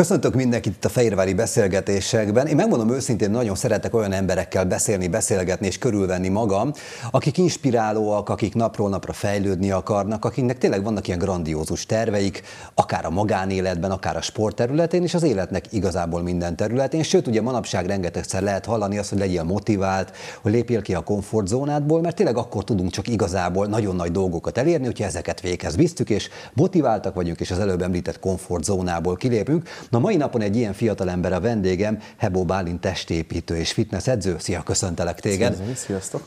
Köszöntök mindenkit itt a Fehérvári beszélgetésekben. Én megmondom őszintén, nagyon szeretek olyan emberekkel beszélni, beszélgetni és körülvenni magam, akik inspirálóak, akik napról napra fejlődni akarnak, akiknek tényleg vannak ilyen grandiózus terveik, akár a magánéletben, akár a sportterületén, és az életnek igazából minden területén. Sőt, ugye manapság rengetegszer lehet hallani azt, hogy legyél motivált, hogy lépjél ki a komfortzónádból, mert tényleg akkor tudunk csak igazából nagyon nagy dolgokat elérni, hogyha ezeket véghez visztük, és motiváltak vagyunk, és az előbb említett komfortzónából kilépünk. Na mai napon egy ilyen fiatalember a vendégem, Hebó Bálint testépítő és fitness edző. Szia, köszöntelek téged. Szia, sziasztok.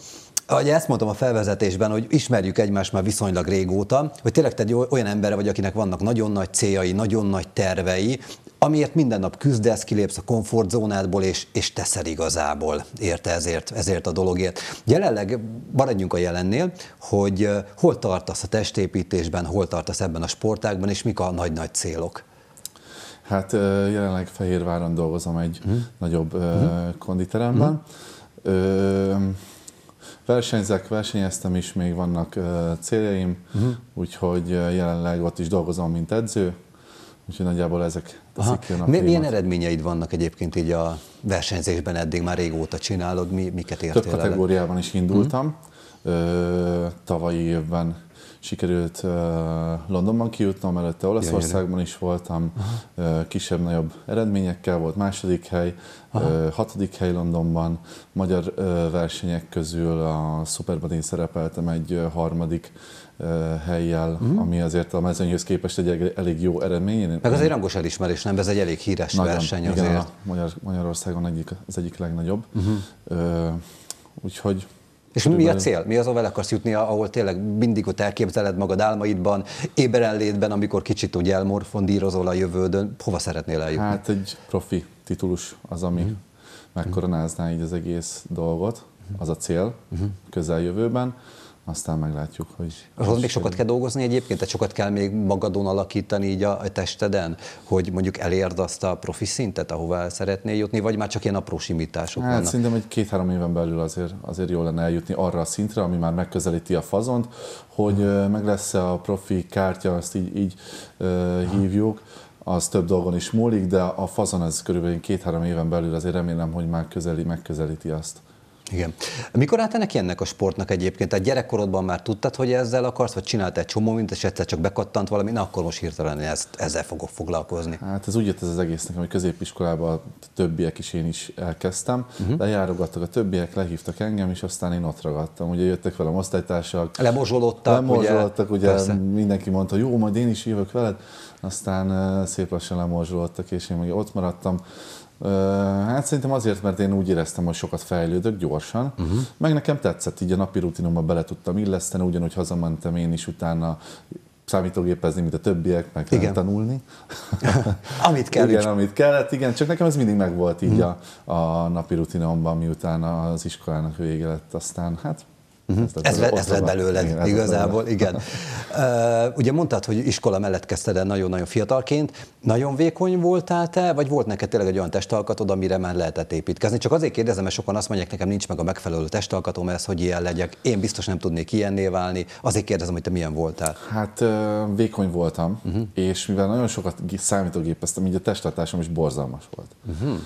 Ahogy ezt mondtam a felvezetésben, hogy ismerjük egymást már viszonylag régóta, hogy tényleg te egy olyan ember vagy, akinek vannak nagyon nagy céljai, nagyon nagy tervei, amiért minden nap küzdesz, kilépsz a komfortzónádból, és, és teszel igazából, érte ezért, ezért a dologért. Jelenleg maradjunk a jelennél, hogy eh, hol tartasz a testépítésben, hol tartasz ebben a sportágban, és mik a nagy-nagy célok? Hát jelenleg Fehérváron dolgozom egy uh-huh. nagyobb uh-huh. konditeremben. Uh-huh. versenyzek, versenyeztem is, még vannak céljaim, uh-huh. úgyhogy jelenleg ott is dolgozom, mint edző, úgyhogy nagyjából ezek teszik a Mi, Milyen eredményeid vannak egyébként így a versenyzésben eddig, már régóta csinálod, mi, miket értél Több kategóriában el? is indultam, uh-huh. tavalyi évben sikerült Londonban kijutnom, előtte Olaszországban is voltam, kisebb-nagyobb eredményekkel volt második hely, Aha. hatodik hely Londonban, magyar versenyek közül a Superbadin én szerepeltem egy harmadik helyjel, uh-huh. ami azért a mezőnyhöz képest egy elég jó eredmény. Meg azért rangos elismerés, nem? Ez egy elég híres Nagyon, verseny azért. Igen, a Magyar, Magyarországon egyik, az egyik legnagyobb. Uh-huh. úgyhogy és mi a cél? Mi az, ahol el akarsz jutni, ahol tényleg mindig ott elképzeled magad álmaidban, éberenlétben, amikor kicsit úgy elmorfondírozol a jövődön, hova szeretnél eljutni? Hát egy profi titulus az, ami uh-huh. Mhm. megkoronázná így az egész dolgot, mhm. az a cél uh-huh. közeljövőben aztán meglátjuk, hogy... Ahhoz még sokat kell dolgozni egyébként, tehát sokat kell még magadon alakítani így a, a testeden, hogy mondjuk elérd azt a profi szintet, ahová szeretnél jutni, vagy már csak ilyen apró simítások hát, vannak? Szerintem egy két-három éven belül azért, azért jó lenne eljutni arra a szintre, ami már megközelíti a fazont, hogy hmm. meg lesz a profi kártya, azt így, így hmm. hívjuk, az több dolgon is múlik, de a fazon ez körülbelül két-három éven belül azért remélem, hogy már közeli, megközelíti azt. Igen. Mikor állt ennek ennek a sportnak egyébként? Tehát gyerekkorodban már tudtad, hogy ezzel akarsz, vagy csináltál egy csomó mint és egyszer csak bekattant valami, na akkor most hirtelen ezt, ezzel fogok foglalkozni. Hát ez úgy jött ez az egész nekem, hogy középiskolában többiek is én is elkezdtem, uh-huh. Mhm. lejárogattak a többiek, lehívtak engem, és aztán én ott ragadtam. Ugye jöttek velem osztálytársak. Lemorzsolódtak. Lemorzsolódtak, ugye, ugye mindenki mondta, jó, majd én is jövök veled. Aztán eh, szép lassan lemorzsolódtak, és én meg ott maradtam Hát szerintem azért, mert én úgy éreztem, hogy sokat fejlődök gyorsan, uh-huh. meg nekem tetszett, így a napi rutinomba bele tudtam illeszteni, ugyanúgy hazamentem én is utána számítógépezni, mint a többiek, meg igen. tanulni. amit kell. Igen, amit kellett, igen, csak nekem ez mindig megvolt így uh-huh. a, a napi rutinomban, miután az iskolának vége lett, aztán hát Uh-huh. Ez, ez, ez lett belőled igen, igazából, igen. Uh, ugye mondtad, hogy iskola mellett kezdted el nagyon-nagyon fiatalként. Nagyon vékony voltál te, vagy volt neked tényleg egy olyan testalkatod, amire már lehetett építkezni? Csak azért kérdezem, mert sokan azt mondják, nekem nincs meg a megfelelő testalkatom ez, hogy ilyen legyek. Én biztos nem tudnék ilyenné válni. Azért kérdezem, hogy te milyen voltál. Hát uh, vékony voltam, uh-huh. és mivel nagyon sokat számítógépeztem, így a testtartásom is borzalmas volt. Uh-huh.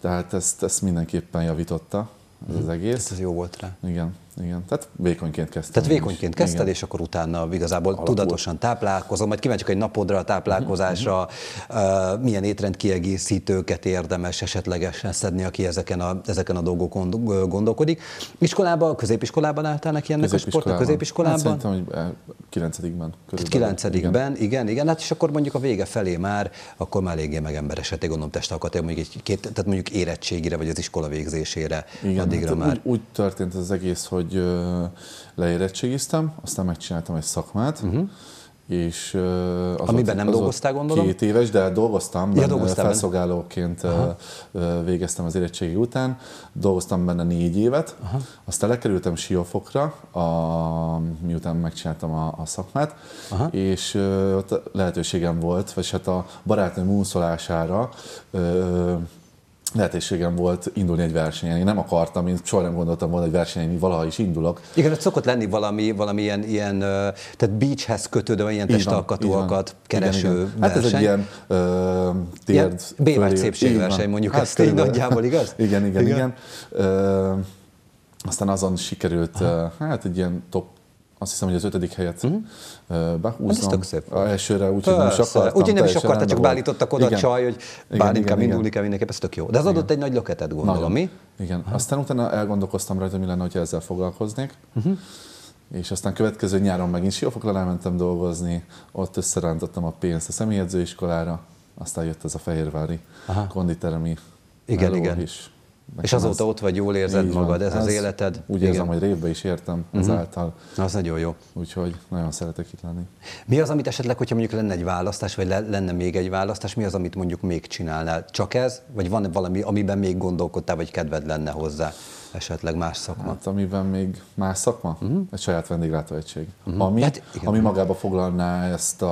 Tehát ezt, ezt mindenképpen javította ez uh-huh. az egész. Ez jó volt rá. Igen. Igen, tehát vékonyként kezdtem. Tehát vékonyként is. kezdted, Igen. és akkor utána igazából Alapul. tudatosan táplálkozom, majd kíváncsiak egy napodra a táplálkozásra, uh-huh. milyen kiegészítőket érdemes esetlegesen szedni, aki ezeken a, ezeken a dolgokon gondolkodik. Iskolában, középiskolában álltál neki ennek a sportnak? Középiskolában? Hát szerintem, hogy eh, kilencedikben. ben hát Kilencedikben, igen. igen, igen. Hát és akkor mondjuk a vége felé már, akkor már eléggé esetleg gondolom testalkat, mondjuk, egy, két, tehát mondjuk érettségére, vagy az iskola végzésére. Igen, addigra hát már. Úgy, úgy történt az egész, hogy hogy leérettségiztem, aztán megcsináltam egy szakmát, uh-huh. és az Amiben ott, nem az dolgoztál, gondolom? Két éves, de dolgoztam, ja, dolgoztam felszolgálóként benne. végeztem az érettségi után, dolgoztam benne négy évet, Aha. aztán lekerültem Siófokra, a, miután megcsináltam a, a szakmát, Aha. és ott lehetőségem volt, vagy hát a barátnőm úszolására lehetőségem volt indulni egy versenyen. Én nem akartam, én soha nem gondoltam volna, hogy versenyen valaha is indulok. Igen, ott szokott lenni valami, valami ilyen, ilyen tehát beachhez kötődő, ilyen testalkatóakat kereső igen, igen. Hát verseny. ez egy ilyen uh, térd. Ilyen szépségverseny mondjuk, hát ezt így nagyjából igaz? igen, igen, igen. igen. Uh, aztán azon sikerült, hát egy ilyen top azt hiszem, hogy az ötödik helyet mm-hmm. behúztam. Ez szép. A elsőre, úgy nem is akartam. Úgyhogy nem is akart, csak beállítottak oda igen. a csaj, hogy bármi kell indulni kell mindenképp, ez tök jó. De az igen. adott egy nagy löketet, gondolom, Nagy mi? Igen. Aha. Aztán utána elgondolkoztam rajta, mi lenne, ha ezzel foglalkoznék. Mm-hmm. És aztán következő nyáron megint siófokra elmentem dolgozni, ott összerántottam a pénzt a személyedzőiskolára, aztán jött ez a fehérvári Aha. konditermi igen, igen. is és azóta az... ott vagy, jól érzed magad, ez, ez az életed. Úgy Igen. érzem, hogy révbe is értem uh-huh. ezáltal. Az nagyon jó. Úgyhogy nagyon szeretek itt lenni. Mi az, amit esetleg, hogyha mondjuk lenne egy választás, vagy lenne még egy választás, mi az, amit mondjuk még csinálnál? Csak ez, vagy van valami, amiben még gondolkodtál, vagy kedved lenne hozzá? esetleg más szakma? Hát, amiben még más szakma? Uh-huh. Egy saját vendéglátóegység. Uh-huh. Ami, hát, ami magába foglalná ezt a...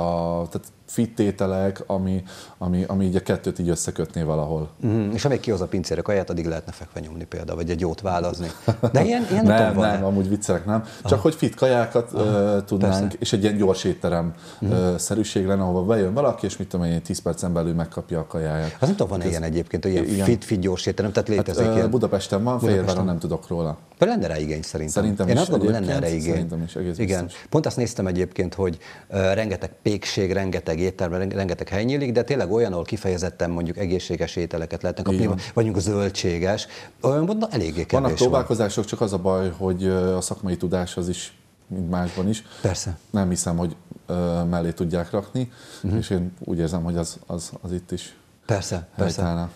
Tehát fittételek, ami, ami, ami így a kettőt így összekötné valahol. Mm, és amíg kihoz a pincére kaját, addig lehetne fekve nyomni például, vagy egy jót válaszni. De ilyen, ilyen nem, nem, nem, amúgy viccelek, nem. Csak Aha. hogy fit kajákat Aha, tudnánk, persze. és egy ilyen gyors étterem mm. szerűség lenne, ahova bejön valaki, és mit tudom én, 10 percen belül megkapja a kajáját. Az hát nem tudom, van ilyen egyébként, hogy ilyen, ilyen fit, fit gyors étterem, tehát hát, létezik hát, ilyen. Budapesten van, Fehérváron nem tudok róla. De lenne rá igény szerintem. Szerintem Én is azt gondolom, lenne rá igény. Szerintem is egész Igen. Biztos. Pont azt néztem egyébként, hogy rengeteg pékség, rengeteg étel, rengeteg hely nyílik, de tényleg olyan, ahol kifejezetten mondjuk egészséges ételeket lehetnek. kapni, Igen. vagy mondjuk zöldséges, olyan mondom, eléggé kevés Vannak próbálkozások, van. csak az a baj, hogy a szakmai tudás az is mint másban is. Persze. Nem hiszem, hogy ö, mellé tudják rakni, uh-huh. és én úgy érzem, hogy az, az, az itt is Persze, helytállna. persze.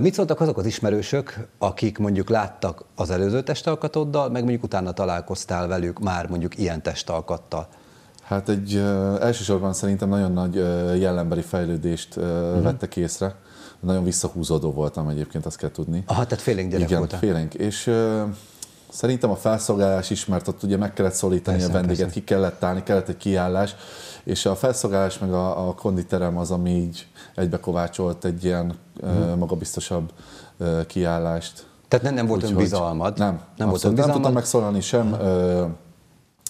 Mit szóltak azok az ismerősök, akik mondjuk láttak az előző testalkatoddal, meg mondjuk utána találkoztál velük már mondjuk ilyen testalkattal? Hát egy ö, elsősorban szerintem nagyon nagy ö, jellemberi fejlődést ö, uh-huh. vettek észre. Nagyon visszahúzódó voltam egyébként, azt kell tudni. Aha, tehát félénk gyerek Igen, voltál. félénk. És Szerintem a felszolgálás is, mert ott ugye meg kellett szólítani persze, a vendéget, persze. ki kellett állni, kellett egy kiállás, és a felszolgálás meg a, a konditerem az, ami így egybe kovácsolt egy ilyen uh magabiztosabb uh, kiállást. Tehát nem, nem volt Úgyhogy önbizalmad? Nem, nem volt önbizalmad. Nem tudtam megszólalni sem uh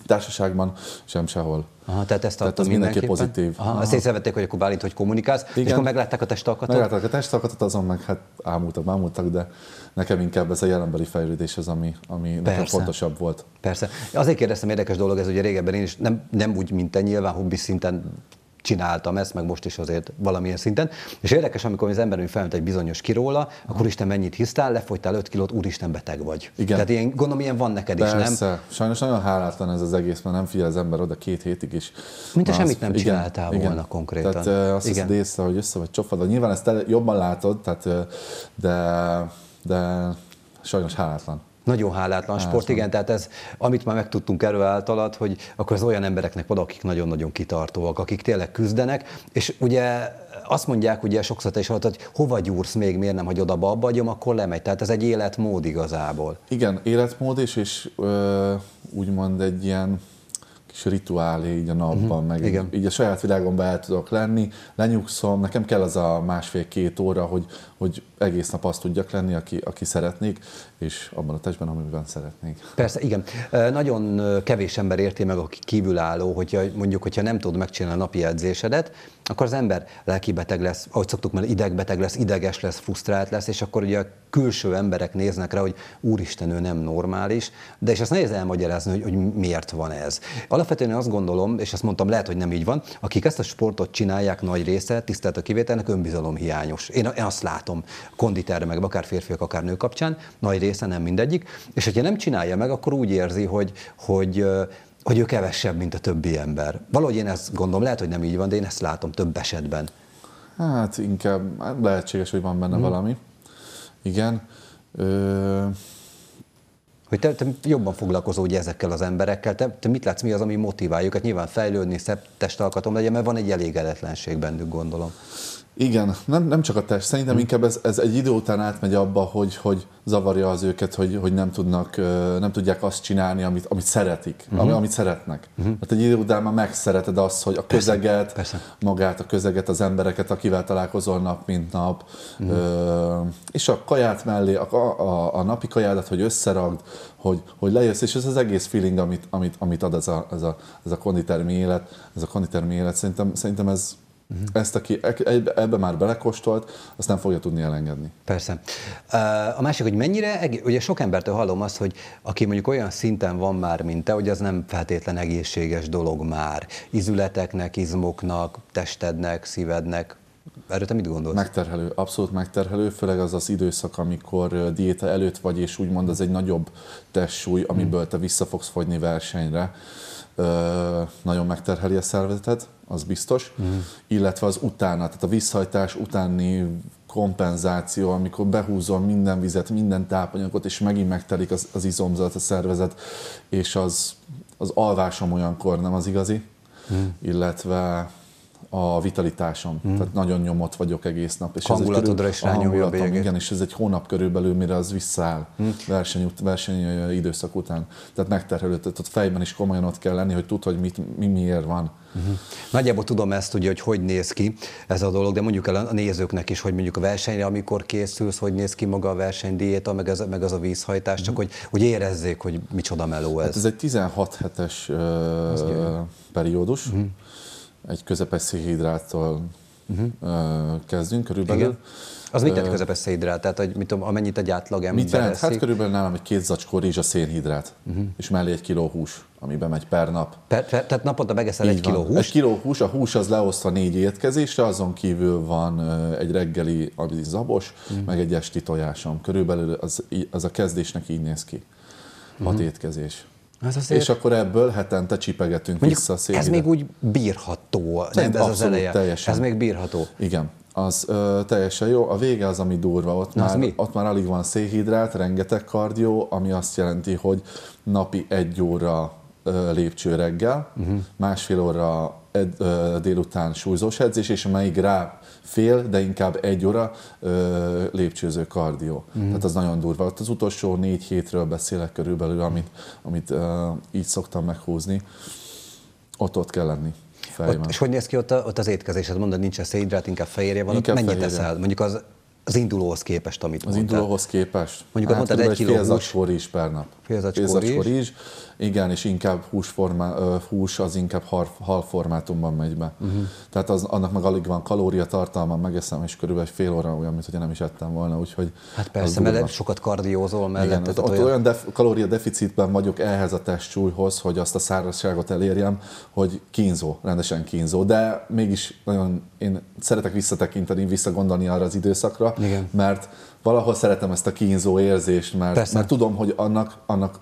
társaságban, sem sehol. Aha, tehát ezt tehát ez mindenki pozitív. Aha, Aha. Azt észrevették, hogy akkor Bálint, hogy kommunikálsz, Igen. és akkor meglátták a testalkatot? Meglátták a testalkatot, azon meg hát ámultak, ámultak, de nekem inkább ez a jelenbeli fejlődés az, ami, ami nekem fontosabb volt. Persze. Azért kérdeztem, érdekes dolog ez, ugye régebben én is, nem, nem úgy, mint te nyilván hobbi szinten csináltam ezt, meg most is azért valamilyen szinten. És érdekes, amikor az ember felment egy bizonyos kiróla, akkor Isten mennyit hisztál, lefogytál 5 kilót, úristen beteg vagy. Igen. Tehát ilyen, gondolom ilyen van neked Persze. is, nem? Sajnos nagyon hálátlan ez az egész, mert nem figyel az ember oda két hétig is. Mint ha semmit nem igen, csináltál igen, volna konkrétan. Tehát uh, azt igen. hiszed észre, hogy össze vagy csofadva. Nyilván ezt jobban látod, tehát, de, de sajnos hálátlan. Nagyon hálátlan Hálátlan. sport, igen, tehát ez, amit már megtudtunk erről általad, hogy akkor az olyan embereknek van, akik nagyon-nagyon kitartóak, akik tényleg küzdenek, és ugye azt mondják ugye sokszor te is hallott, hogy hova gyúrsz még, miért nem, hagyod abba, abba agyom, akkor lemegy. Tehát ez egy életmód igazából. Igen, életmód is, és ö, úgymond egy ilyen kis rituálé így a napban, uh-huh, meg igen. Így, így a saját világomban el tudok lenni, lenyugszom, nekem kell az a másfél-két óra, hogy, hogy egész nap azt tudjak lenni, aki, aki szeretnék, és abban a testben, amiben szeretnék. Persze, igen. Nagyon kevés ember érti meg, aki kívülálló, hogyha mondjuk, hogyha nem tudod megcsinálni a napi edzésedet, akkor az ember beteg lesz, ahogy szoktuk mondani, idegbeteg lesz, ideges lesz, frusztrált lesz, és akkor ugye a külső emberek néznek rá, hogy úristen, ő nem normális, de és ezt nehéz elmagyarázni, hogy, hogy miért van ez. Alapvetően azt gondolom, és ezt mondtam, lehet, hogy nem így van, akik ezt a sportot csinálják nagy része, tisztelt a kivételnek, önbizalom hiányos. Én, én azt látom, meg, akár férfiak, akár nők kapcsán, nagy része nem mindegyik, és hogyha nem csinálja meg, akkor úgy érzi, hogy, hogy hogy ő kevesebb, mint a többi ember. Valahogy én ezt gondolom, lehet, hogy nem így van, de én ezt látom több esetben. Hát inkább hát lehetséges, hogy van benne hmm. valami. Igen. Ö... Hogy te, te jobban foglalkozol ugye ezekkel az emberekkel, te, te mit látsz, mi az, ami motiváljuk? őket? Hát nyilván fejlődni, szebb testalkatom legyen, mert van egy elégedetlenség bennük, gondolom. Igen, nem, nem csak a test, szerintem hm. inkább ez, ez egy idő után átmegy abba, hogy, hogy zavarja az őket, hogy, hogy nem tudnak, nem tudják azt csinálni, amit, amit szeretik, uh-huh. ami, hm. amit szeretnek. Uh-huh. Hát egy idő után már megszereted azt, hogy a közeget, persze, persze. magát, a közeget, az embereket, akivel találkozol nap, mint nap, uh-huh. ö, és a kaját mellé, a, a, a napi kajádat, hogy összeragd, hogy, hogy lejössz, és ez az egész feeling, amit, amit, amit ad ez a, ez, a, ez a konditermi élet, ez a konditermi élet, szerintem, szerintem ez Uh-huh. Ezt, aki e-, ebbe már belekóstolt, azt nem fogja tudni elengedni. Persze. A másik, hogy mennyire, ugye sok embertől hallom azt, hogy aki mondjuk olyan szinten van már, mint te, hogy az nem feltétlen egészséges dolog már. Izületeknek, izmoknak, testednek, szívednek, Erről te mit gondolsz? Megterhelő, abszolút megterhelő, főleg az az időszak, amikor diéta előtt vagy, és úgymond az egy nagyobb testsúly, hmm. amiből te vissza fogsz fogyni versenyre. nagyon megterheli a szervezetet az biztos, mm. illetve az utána, tehát a visszhajtás utáni kompenzáció, amikor behúzol minden vizet, minden tápanyagot, és megint megtelik az, az izomzat, a szervezet, és az, az alvásom olyankor nem az igazi, mm. illetve a vitalitásom. Mm. Tehát nagyon nyomott vagyok egész nap. És Hangulatodra is rányomja a Igen, és ez egy hónap körülbelül, mire az visszaáll mm. verseny, verseny időszak után. Tehát megterhelő, tehát ott fejben is komolyan ott kell lenni, hogy tud, hogy mit, mi miért van. Uh-huh. Nagyjából tudom ezt, ugye, hogy hogy néz ki ez a dolog, de mondjuk el a nézőknek is, hogy mondjuk a versenyre, amikor készülsz, hogy néz ki maga a versenydiéta, meg az, meg az a vízhajtás, uh-huh. csak hmm. hogy, hogy érezzék, hogy micsoda meló ez. Hát ez egy 16 hetes uh, periódus. Uh-huh egy közepes szénhidráttal uh-huh. kezdünk körülbelül. Igen. Az mit jelent közepes szénhidrát? Tehát, hogy mit tudom, amennyit egy átlag ember mit jelent? Hát körülbelül nálam egy két zacskó rizs a szénhidrát, uh-huh. és mellé egy kiló hús, ami bemegy per nap. Per, per, tehát naponta megeszel egy kiló hús? Egy kiló hús, a hús az leosztva négy étkezésre, azon kívül van egy reggeli, ami zabos, uh-huh. Mhm. meg egy esti tojásom. Körülbelül az, az a kezdésnek így néz ki. Hat uh-huh. étkezés. Ez azért... És akkor ebből hetente csipegetünk Mondjuk vissza a szélhíre. Ez még úgy bírható, nem, nem ez az eleje. Teljesen. Ez még bírható. Igen, az ö, teljesen jó. A vége az, ami durva. Ott, Na, már, ott már alig van szénhidrát, rengeteg kardió, ami azt jelenti, hogy napi egy óra lépcső reggel, uh-huh. másfél óra ed, ö, délután súlyzós edzés, és amelyik rá fél, de inkább egy óra ö, lépcsőző kardió. Uh-huh. Tehát az nagyon durva. Az utolsó négy hétről beszélek körülbelül, amit, amit ö, így szoktam meghúzni. Ott ott kell lenni. Ott, és hogy néz ki ott, a, ott az étkezés? Hát mondod, nincs szénhidrát, inkább fehérje van. Inkább ott mennyit fehérje. eszel? Mondjuk az az indulóhoz képest, amit Az mondtál. indulóhoz képest. Mondjuk hát, mondtad, egy kiló fél zacskó per nap. Fél is. rizs. Igen, és inkább húsformá, hús az inkább hal, hal formátumban megy be. Uh-huh. Tehát az, annak meg alig van kalóriatartalma, megeszem, és körülbelül fél óra olyan, mintha nem is ettem volna. Úgyhogy hát persze, mert sokat kardiózol mellett. Igen, ott olyan, olyan def, deficitben vagyok ehhez a testsúlyhoz, hogy azt a szárazságot elérjem, hogy kínzó, rendesen kínzó. De mégis nagyon én szeretek visszatekinteni, visszagondolni arra az időszakra, igen. mert valahol szeretem ezt a kínzó érzést, mert, mert tudom, hogy annak, annak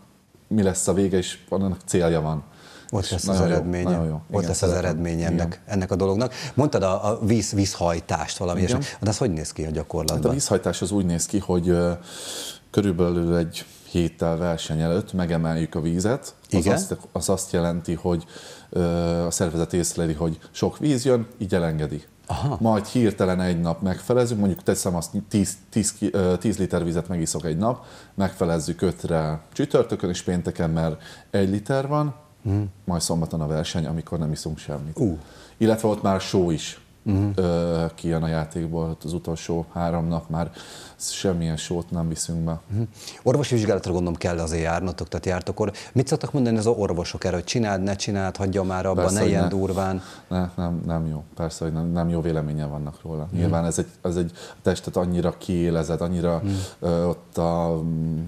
mi lesz a vége, és annak célja van. Ott lesz az eredménye. Jó, jó. Ott Igen, lesz az eredménye ennek, ennek a dolognak. Mondtad a, a víz, vízhajtást valami, és de hát az hogy néz ki a gyakorlatban? Hát a vízhajtás az úgy néz ki, hogy körülbelül egy héttel verseny előtt megemeljük a vízet. Az, Azt, az azt jelenti, hogy a szervezet észleli, hogy sok víz jön, így elengedi. Aha. majd hirtelen egy nap megfelezünk, mondjuk teszem azt 10, 10, 10 liter vizet megiszok egy nap, megfelezzük ötre csütörtökön és pénteken, mert egy liter van, hmm. majd szombaton a verseny, amikor nem iszunk semmit. Uh. Illetve ott már só is uh-huh. kijön a játékból. Az utolsó három nap már semmilyen sót nem viszünk be. Uh-huh. Orvosi vizsgálatra gondolom kell azért járnotok, tehát jártokor. Mit szoktak mondani az orvosok erre, hogy csináld, ne csináld, hagyja már abban, ne ilyen ne, durván? Ne, nem, nem jó, persze, hogy nem, nem jó véleménye vannak róla. Uh-huh. Nyilván ez egy, ez egy testet annyira kiélezed, annyira uh-huh. ö, ott a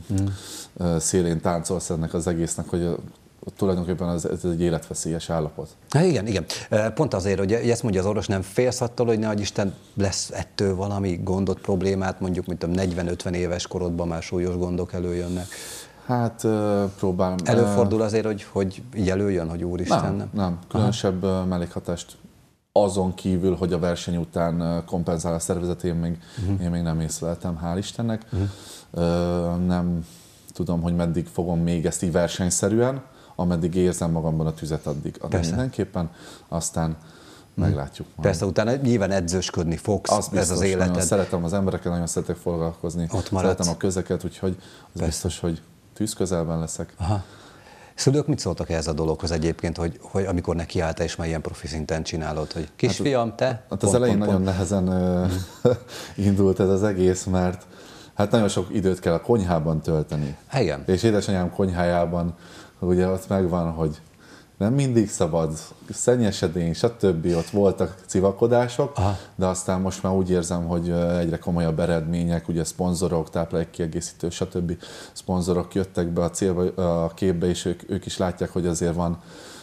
uh-huh. szélén táncolsz ennek az egésznek, hogy tulajdonképpen ez, ez egy életveszélyes állapot. Há, igen, igen. Pont azért, hogy ezt mondja az orvos, nem félsz attól, hogy nehogy Isten lesz ettől valami gondot, problémát, mondjuk mint a 40-50 éves korodban már súlyos gondok előjönnek. Hát próbálom. Előfordul azért, hogy, hogy így előjön, hogy úristen, nem? Nem, nem. különösebb Aha. mellékhatást azon kívül, hogy a verseny után kompenzál a szervezet, én még, uh-huh. én még nem észleltem, hál' Istennek. Uh-huh. Nem tudom, hogy meddig fogom még ezt így versenyszerűen ameddig érzem magamban a tüzet, addig, addig mindenképpen, aztán meglátjuk majd. Persze, utána nyilván edzősködni fogsz, az biztos, ez az életed. szeretem az emberekkel, nagyon szeretek foglalkozni, Ott szeretem a közeket, úgyhogy az Persze. biztos, hogy tűz közelben leszek. Aha. Szülők mit szóltak ehhez a dologhoz egyébként, hogy, hogy amikor nekiállt és már ilyen profi szinten csinálod, hogy kisfiam, hát, te? Hát, hát az pont, elején pont, nagyon pont. nehezen indult ez az egész, mert hát nagyon sok időt kell a konyhában tölteni. Hát igen. És édesanyám konyhájában ugye ott megvan, hogy nem mindig szabad, szennyesedény, stb. ott voltak civakodások, Aha. de aztán most már úgy érzem, hogy egyre komolyabb eredmények, ugye szponzorok, táplálékkiegészítő, stb. szponzorok jöttek be a, célba, a képbe, és ők, ők is látják, hogy azért van,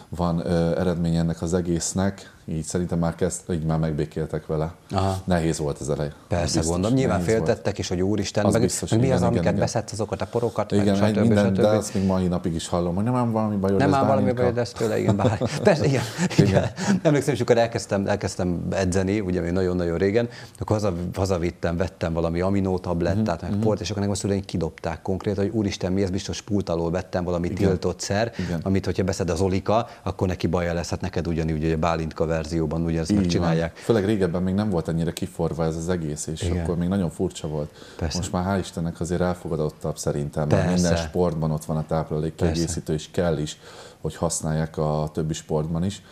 van ö, eredmény ennek az egésznek, így szerintem már, kezd, így már megbékéltek vele. Aha. Nehéz volt az elej. Persze, biztos, gondolom. Nyilván féltettek is, hogy úristen, az meg, biztos, meg mi igen, az, amiket igen, beszedsz, azokat a porokat, igen, meg stb. Minden, stb. De azt még mai napig is hallom, hogy nem ám valami bajod Nem ám valami bajod ezt tőle, igen, bár. Persze, igen. igen. igen. Emlékszem, amikor elkezdtem, elkezdtem edzeni, ugye még nagyon-nagyon régen, akkor haza, hazavittem, vettem valami aminótablettát, mm-hmm. meg mhm. port, és akkor nekem a szüleink kidobták konkrétan, hogy úristen, mi ez biztos pult alól vettem valami tiltott szer, amit hogyha beszed az olika, akkor neki baja lesz, hát neked ugyanígy, ugye Bálintka verzióban ugye ezt megcsinálják. Főleg régebben még nem volt ennyire kiforva ez az egész, és Igen. akkor még nagyon furcsa volt. Persze. Most már hál' Istennek azért elfogadottabb szerintem, mert Persze. minden sportban ott van a táplálék kiegészítő, és kell is, hogy használják a többi sportban is.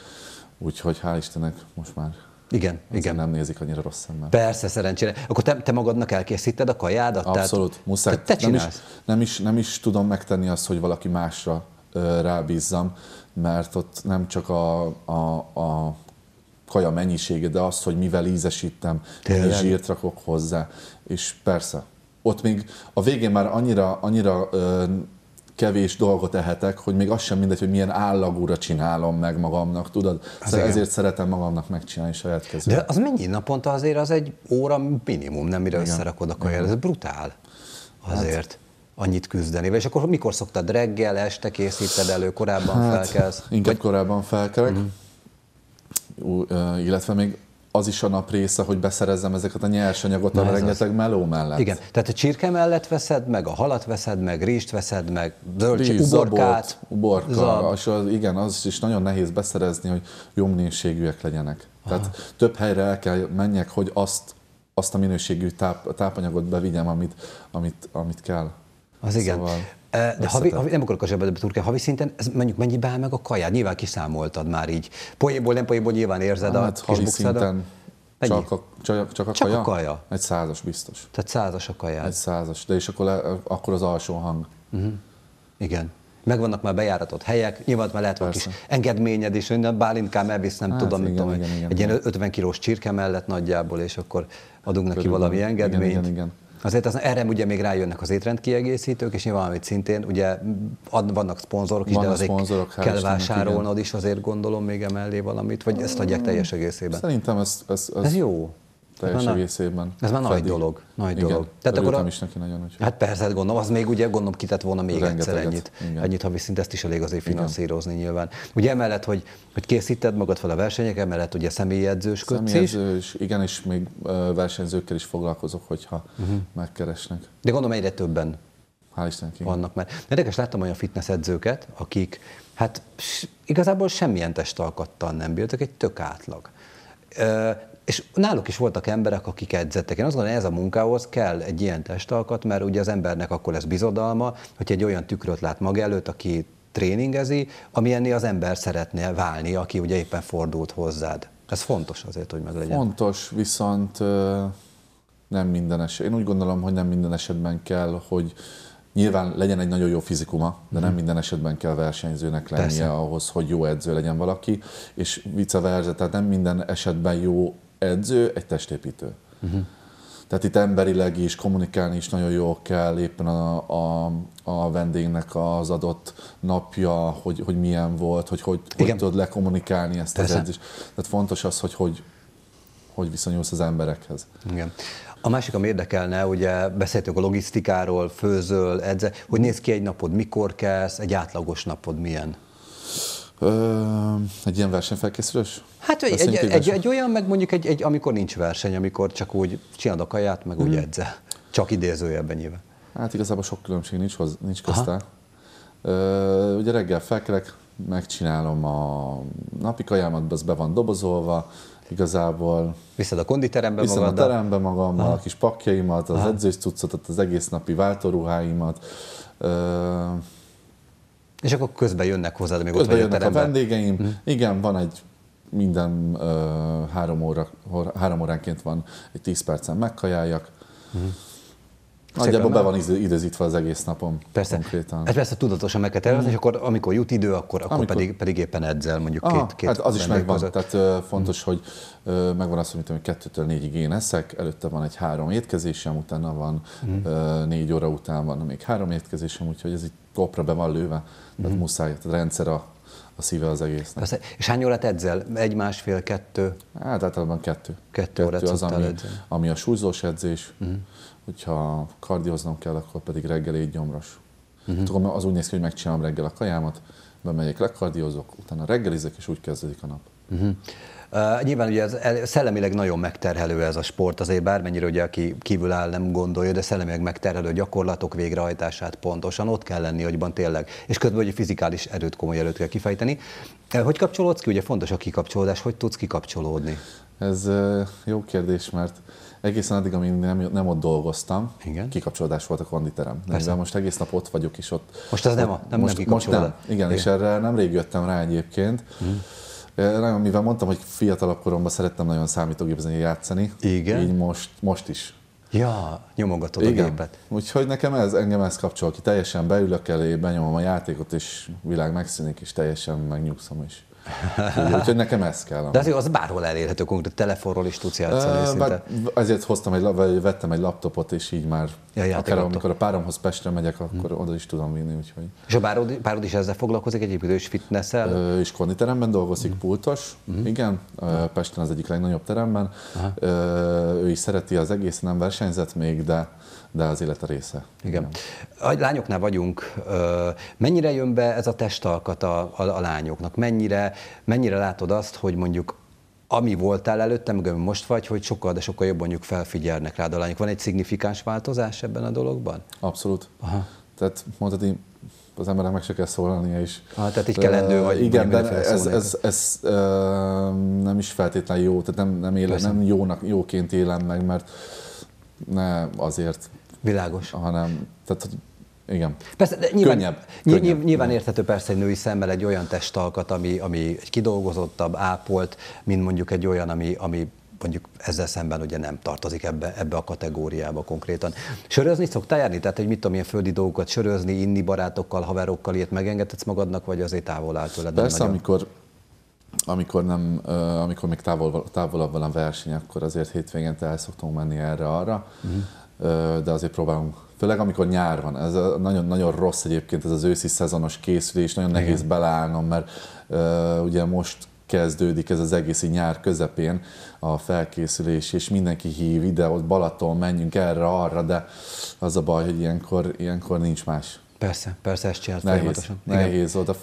Úgyhogy hál' Istennek most már igen, Azért igen. nem nézik annyira rossz szemmel. Persze, szerencsére. Akkor te, te magadnak elkészíted a kajádat? Abszolút, tehát, muszáj. Te, te csinálsz. nem, is, nem, is, nem is tudom megtenni azt, hogy valaki másra rábízzam, mert ott nem csak a, a, a kaja mennyisége, de az, hogy mivel ízesítem, mennyi zsírt rakok hozzá. És persze, ott még a végén már annyira, annyira ö, kevés dolgot ehetek, hogy még az sem mindegy, hogy milyen állagúra csinálom meg magamnak, tudod? Az szóval ezért szeretem magamnak megcsinálni saját kezem. De az mennyi naponta azért az egy óra minimum, nem mire igen. összerakod a kaját, ez brutál hát. azért. Hát, annyit küzdeni. És akkor mikor szoktad reggel, este készíted elő, korábban hát, felkelsz? Inkább Vagy... korábban felkelek. Mm illetve még az is a nap része, hogy beszerezzem ezeket a nyersanyagot a rengeteg meló mellett. Igen, tehát a csirke mellett veszed meg, a halat veszed meg, rist veszed meg, zöldség, uborkát. uborka, zab. és az, igen, az is nagyon nehéz beszerezni, hogy jó minőségűek legyenek. Aha. Tehát több helyre el kell menjek, hogy azt, azt a minőségű táp, tápanyagot bevigyem, amit, amit, amit kell. Az igen. Szóval... De havi, havi, nem akarok a zsebedbe turkálni, havi szinten ez mondjuk mennyibe áll meg a kaját? Nyilván kiszámoltad már így. Poénból, nem poénból nyilván érzed hát, a kis havi szinten Csak a, csak, csak a csak kaja? a kaja? Egy százas biztos. Tehát százas a kaja. Egy százas, de és akkor, le, akkor az alsó hang. Uh-huh. Igen. Megvannak már bejáratott helyek, nyilván már lehet van kis engedményed is, hogy bálintkám elvisz, nem hát, tudom, igen, tudom igen, igen, egy igen. ilyen 50 kilós csirke mellett nagyjából, és akkor adunk neki valami engedményt. Igen, igen, igen. Azért az, erre ugye még rájönnek az étrendkiegészítők, és nyilván, amit szintén ugye ad, vannak szponzorok is, vannak de azért szponzorok, kell vásárolnod igen. is, azért gondolom még emellé valamit, vagy ezt adják teljes egészében. Szerintem ez, ez, ez, ez jó teljes na, egészében. Ez már Fedi. nagy dolog. Nagy Igen, dolog. Tehát akkor a, is neki nagyon. úgy. Hát persze, hát gondolom, az még ugye gondolom kitett volna még Rengeteget. egyszer ennyit. Igen. Ennyit ha viszont ezt is elég azért finanszírozni Igen. nyilván. Ugye emellett, hogy, hogy készíted magad fel a versenyek, emellett ugye kötsz is. is. Igen, és még versenyzőkkel is foglalkozok, hogyha uh-huh. megkeresnek. De gondolom egyre többen Hál' Istennek, igen. vannak már. Érdekes, láttam olyan fitness edzőket, akik hát igazából semmilyen testalkattal nem bírtak, egy tök átlag. És náluk is voltak emberek, akik edzettek. Én azt gondolom, ez a munkához kell egy ilyen testalkat, mert ugye az embernek akkor lesz bizodalma, hogy egy olyan tükröt lát maga előtt, aki tréningezi, ennél az ember szeretne válni, aki ugye éppen fordult hozzád. Ez fontos azért, hogy meglegyen. Fontos, viszont nem minden esetben. Én úgy gondolom, hogy nem minden esetben kell, hogy nyilván legyen egy nagyon jó fizikuma, de nem mhm. minden esetben kell versenyzőnek lennie Persze. ahhoz, hogy jó edző legyen valaki, és vice versa, tehát nem minden esetben jó edző, egy testépítő. Uh-huh. Tehát itt emberileg is, kommunikálni is nagyon jól kell, éppen a, a, a vendégnek az adott napja, hogy, hogy milyen volt, hogy hogy, hogy tudod lekommunikálni ezt Persze. az edzést. Tehát fontos az, hogy hogy, hogy viszonyulsz az emberekhez. Igen. A másik, ami érdekelne, ugye beszéltünk a logisztikáról, főzöl, edze, hogy néz ki egy napod, mikor kezd, egy átlagos napod milyen? Ö, egy ilyen versenyfelkészülős? Hát egy, egy, egy, egy, olyan, meg mondjuk egy, egy, amikor nincs verseny, amikor csak úgy csinálod a kaját, meg úgy úgy mhm. edze. Csak idézőjelben nyilván. Hát igazából sok különbség nincs, hoz, nincs közte. Ö, ugye reggel felkelek, megcsinálom a napi kajámat, az be van dobozolva, igazából... Viszed a konditerembe Viszem magad, a terembe magam, a kis pakjaimat, az edzős cuccot, az egész napi váltóruháimat. Ö, és akkor közben jönnek hozzád, még közben ott jönnek a, a vendégeim. Mm. Igen, van egy minden uh, három, óra, három óránként van, egy tíz percen megkajáljak. Mm. Nagyjából be van időzítve az egész napom. Persze. Konkrétan. Ez hát persze tudatosan meg kell tervezni, mhm. és akkor amikor jut idő, akkor, akkor amikor... pedig, pedig éppen edzel mondjuk Aha, két, két hát az is megvan, között. tehát uh, fontos, hmm. hogy uh, megvan azt, hogy tudom, kettőtől négyig én eszek, előtte van egy három étkezésem, utána van hmm. uh, négy óra után van még három étkezésem, úgyhogy ez itt kopra be van lőve, tehát mm. muszáj, tehát rendszer a, a szíve az egésznek. Persze. És hány órát edzel? Egy, másfél, kettő? Hát általában kettő. Kettő, kettő órát az, ami, ami a súlyzós edzés, mm. hogyha kardioznom kell, akkor pedig reggel egy gyomros. Mm. Akkor az úgy néz ki, hogy megcsinálom reggel a kajámat, bemegyek, lekardiozok, utána reggelizek, és úgy kezdődik a nap. Uh-huh. Uh, nyilván ugye ez, szellemileg nagyon megterhelő ez a sport, azért bármennyire ugye aki kívül áll nem gondolja, de szellemileg megterhelő gyakorlatok végrehajtását pontosan ott kell lenni, hogyban tényleg. És közben ugye fizikális erőt, komoly erőt kell kifejteni. Uh, hogy kapcsolódsz ki? Ugye fontos a kikapcsolódás, hogy tudsz kikapcsolódni? Ez uh, jó kérdés, mert egészen addig, amíg nem, nem ott dolgoztam, Igen. kikapcsolódás volt a konditerem. De most egész nap ott vagyok, és ott... Most ez nem, a, nem, most, nem most nem, igen, igen, és erre nemrég jöttem rá egyébként. Mm nagyon, mivel mondtam, hogy fiatalabb koromban szerettem nagyon számítógépzeni játszani, Igen. így most, most is. Ja, nyomogatod Igen. a gépet. Úgyhogy nekem ez, engem ez kapcsol ki. Teljesen beülök elé, benyomom a játékot, és világ megszűnik, és teljesen megnyugszom is. Úgyhogy nekem ez kell. De azért az bárhol elérhető, konkrét telefonról is tudsz játszani. Ezért hoztam egy, vagy vettem egy laptopot, és így már ja, akár laptop. amikor a páromhoz Pestre megyek, akkor hmm. oda is tudom vinni. Úgyhogy. És a párod, párod is ezzel foglalkozik egyébként, és fitnessel? E, és konditeremben dolgozik, hmm. pultos, hmm. igen, hmm. Pesten az egyik legnagyobb teremben. Aha. ő is szereti az egész, nem versenyzett még, de de az élet a része. Igen. A lányoknál vagyunk, mennyire jön be ez a testalkat a, a, a lányoknak? Mennyire, mennyire látod azt, hogy mondjuk ami voltál előtte, meg ami most vagy, hogy sokkal, de sokkal jobban mondjuk felfigyelnek rád a lányok. Van egy szignifikáns változás ebben a dologban? Abszolút. Aha. Tehát mondhatni, az embernek meg se kell szólalnia is. Ah, tehát így kellendő vagy. Igen, de ez, ez, ez, ez nem is feltétlenül jó, tehát nem, nem, éle, nem jónak, jóként élem meg, mert ne azért Világos. Hanem, tehát, igen. Persze, de nyilván, könnyebb, könnyebb, nyilván, nyilván érthető persze egy női szemmel egy olyan testalkat, ami, ami egy kidolgozottabb, ápolt, mint mondjuk egy olyan, ami, ami mondjuk ezzel szemben ugye nem tartozik ebbe, ebbe a kategóriába konkrétan. Sörözni szoktál járni? Tehát, hogy mit tudom, ilyen földi dolgokat sörözni, inni barátokkal, haverokkal, ilyet megengedhetsz magadnak, vagy azért távol áll tőled? Persze, nagyon... amikor, amikor, nem, amikor még távol, távolabb van a verseny, akkor azért hétvégén el szoktunk menni erre-arra. Uh-huh de azért próbálunk. Főleg amikor nyár van, ez nagyon, nagyon rossz egyébként ez az őszi szezonos készülés, nagyon nehéz Igen. beleállnom, mert uh, ugye most kezdődik ez az egész nyár közepén a felkészülés, és mindenki hív ide, ott Balaton, menjünk erre, arra, de az a baj, hogy ilyenkor, ilyenkor nincs más. Persze, persze, ezt csinált nehéz, folyamatosan. Nehéz volt,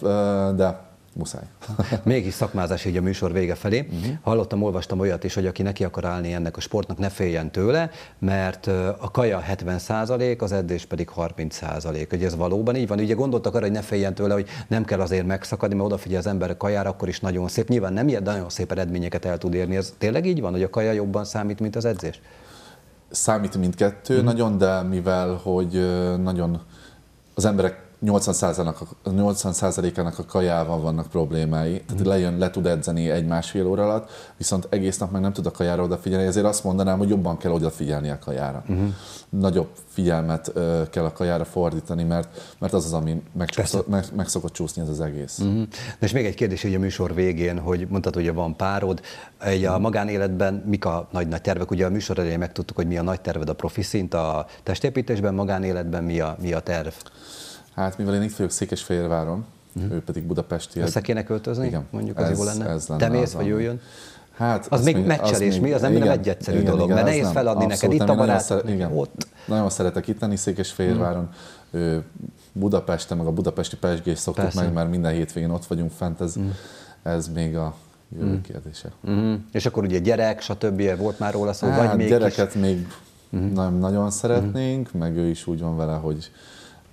de muszáj. Mégis szakmázás így a műsor vége felé. Uh-huh. Hallottam, olvastam olyat is, hogy aki neki akar állni ennek a sportnak, ne féljen tőle, mert a kaja 70 az edzés pedig 30 Hogy ez valóban így van? Ugye gondoltak arra, hogy ne féljen tőle, hogy nem kell azért megszakadni, mert odafigyel az ember a kajára, akkor is nagyon szép. Nyilván nem ilyen nagyon szép eredményeket el tud érni. Ez tényleg így van, hogy a kaja jobban számít, mint az edzés? Számít mindkettő mm. nagyon, de mivel, hogy nagyon az emberek 80%-ának, 80 a kajával vannak problémái, tehát hmm. lejön, le tud edzeni egy-másfél óra alatt, viszont egész nap meg nem tud a kajára odafigyelni, ezért azt mondanám, hogy jobban kell odafigyelni a kajára. Uh-huh. Nagyobb figyelmet uh, kell a kajára fordítani, mert, mert az az, ami meg, meg, meg szokott csúszni ez az egész. Uh-huh. Na és még egy kérdés hogy a műsor végén, hogy mondtad, hogy van párod, egy a magánéletben mik a nagy-nagy tervek? Ugye a műsor elején megtudtuk, hogy mi a nagy terved a profi szint, a testépítésben, magánéletben mi a, mi a terv? Hát mivel én itt vagyok Székesfehérváron, uh-huh. ő pedig Budapesti. Össze kéne költözni? Igen. Mondjuk az ez, jó lenne. Ez lenne Te mész, vagy ő jön? Hát, az még meccselés, az mi? Az nem, igen, nem egy egyszerű igen, dolog, igen, mert nehéz feladni neked itt a szere, igen, ott. Nagyon szeretek itt lenni Székesfehérváron, mm. Budapesten, meg a budapesti pesgést szoktuk Persze. meg, mert minden hétvégén ott vagyunk fent, ez, mm. ez még a jövő mm. kérdése. Mm. És akkor ugye gyerek, stb. volt már róla szó, hát, vagy még gyereket is... még mm. nagyon mhm. szeretnénk, mm. meg ő is úgy van vele, hogy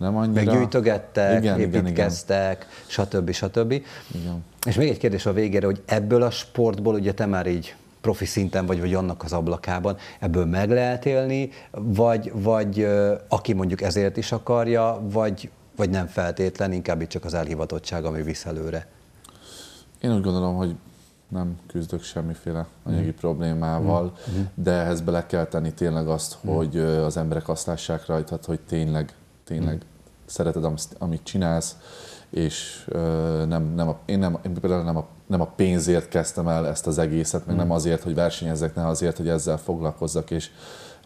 nem annyira. Meg gyűjtögettek, igen, építkeztek, igen, igen. stb. stb. Igen. És még egy kérdés a végére, hogy ebből a sportból, ugye te már így profi szinten vagy, vagy annak az ablakában, ebből meg lehet élni, vagy, vagy aki mondjuk ezért is akarja, vagy, vagy nem feltétlen, inkább itt csak az elhivatottság, ami visz előre. Én úgy gondolom, hogy nem küzdök semmiféle mhm. anyagi mm. problémával, mm. de ehhez bele kell tenni tényleg azt, mm. hogy az emberek azt lássák rajtad, hogy tényleg, tényleg mm szereted, amit csinálsz, és nem, nem a, én, nem, én például nem a, nem a pénzért kezdtem el ezt az egészet, meg hmm. nem azért, hogy versenyezzek, nem azért, hogy ezzel foglalkozzak, és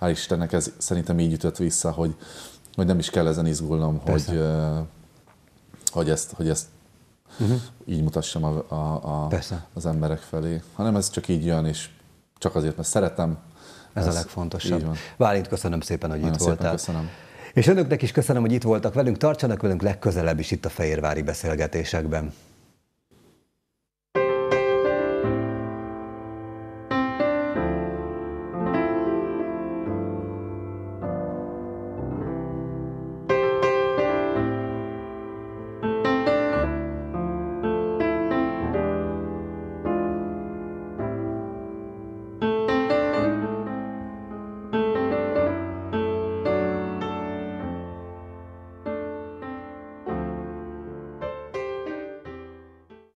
hál' Istennek ez szerintem így ütött vissza, hogy, hogy nem is kell ezen izgulnom, hogy, hogy ezt, hogy ezt uh-huh. így mutassam a, a, a, az emberek felé, hanem ez csak így jön, és csak azért, mert szeretem. Ez, ez a legfontosabb. Válint, köszönöm szépen, hogy Nagyon itt szépen voltál. Köszönöm. És önöknek is köszönöm, hogy itt voltak velünk, tartsanak velünk legközelebb is itt a Fehérvári beszélgetésekben.